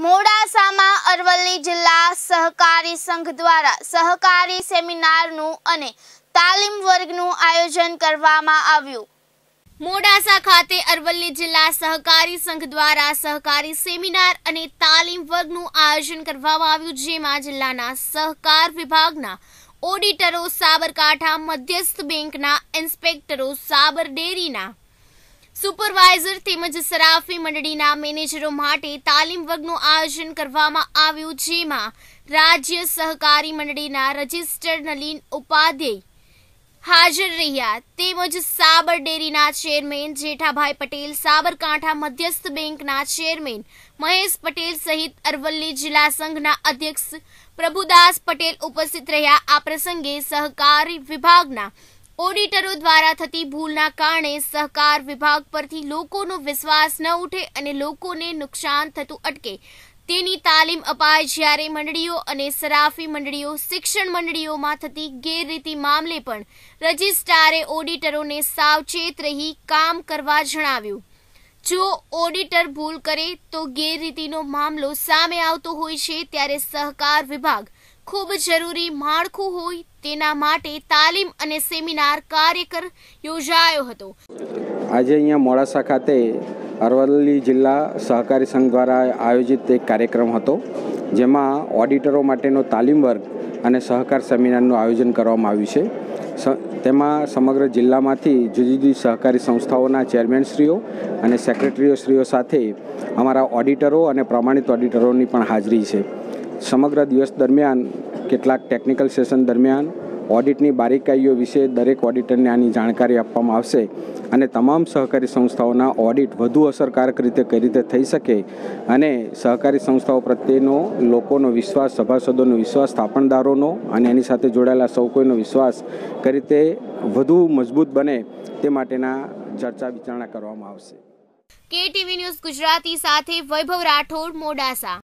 મોડાસામાં અરવલ્લી જિલ્લા સહકારી સંઘ દ્વારા સહકારી સેમિનારનું અને તાલીમ વર્ગનું આયોજન કરવામાં આવ્યું મોડાસા ખાતે અરવલ્લી જિલ્લા સહકારી સંઘ દ્વારા સહકારી સેમિનાર અને તાલીમ વર્ગનું આયોજન કરવામાં આવ્યું જેમાં જિલ્લાના સહકાર વિભાગના ઓડિટરો સાબરકાંઠા મધ્યસ્થ બેંકના ઇન્સ્પેક્ટરો સાબર ડેરીના સુપરવાઇઝર તેમજ સરાફી મંડળીના મેનેજરો માટે તાલીમ વર્ગનું આયોજન કરવામાં આવ્યું જેમાં રાજ્ય સહકારી મંડળીના રજિસ્ટર્ડ નલીન ઉપાધ્યાય હાજર રહ્યા તેમજ સાબર ડેરીના ચેરમેન જેઠાભાઈ પટેલ સાબરકાંઠા મધ્યસ્થ બેંકના ચેરમેન મહેશ પટેલ સહિત અરવલ્લી જિલ્લા સંઘના અધ્યક્ષ પ્રભુદાસ પટેલ ઉપસ્થિત રહ્યા આ પ્રસંગે સહકારી વિભાગના ઓડિટરો દ્વારા થતી ભૂલના કારણે સહકાર વિભાગ પરથી લોકોનો વિશ્વાસ ન ઉઠે અને લોકોને નુકસાન થતું અટકે તેની તાલીમ અપાય જ્યારે મંડળીઓ અને સરાફી મંડળીઓ શિક્ષણ મંડળીઓમાં થતી ગેરરીતિ મામલે પણ રજિસ્ટ્રારે ઓડિટરોને સાવચેત રહી કામ કરવા જણાવ્યું જો ઓડિટર ભૂલ કરે તો ગેરરીતિનો મામલો સામે આવતો હોય છે ત્યારે સહકાર વિભાગ ખૂબ જરૂરી માળખું હોય તેના માટે તાલીમ અને સેમિનાર કાર્યક્રમ યોજાયો હતો આજે અહીંયા મોડાસા ખાતે અરવલ્લી જિલ્લા સહકારી સંઘ દ્વારા આયોજિત એક કાર્યક્રમ હતો જેમાં ઓડિટરો માટેનો તાલીમ વર્ગ અને સહકાર સેમિનારનું આયોજન કરવામાં આવ્યું છે તેમાં સમગ્ર જિલ્લામાંથી જુદી જુદી સહકારી સંસ્થાઓના ચેરમેનશ્રીઓ અને સેક્રેટરીઓશ્રીઓ સાથે અમારા ઓડિટરો અને પ્રમાણિત ઓડિટરોની પણ હાજરી છે સમગ્ર દિવસ દરમિયાન કેટલાક ટેકનિકલ સેશન દરમિયાન ઓડિટની બારીકાઈઓ વિશે દરેક ઓડિટરને આની જાણકારી આપવામાં આવશે અને તમામ સહકારી સંસ્થાઓના ઓડિટ વધુ અસરકારક રીતે કઈ રીતે થઈ શકે અને સહકારી સંસ્થાઓ પ્રત્યેનો લોકોનો વિશ્વાસ સભાસદોનો વિશ્વાસ સ્થાપનદારોનો અને એની સાથે જોડાયેલા સૌ કોઈનો વિશ્વાસ કઈ રીતે વધુ મજબૂત બને તે માટેના ચર્ચા વિચારણા કરવામાં આવશે કેટીવી ન્યૂઝ ગુજરાતી સાથે વૈભવ રાઠોડ મોડાસા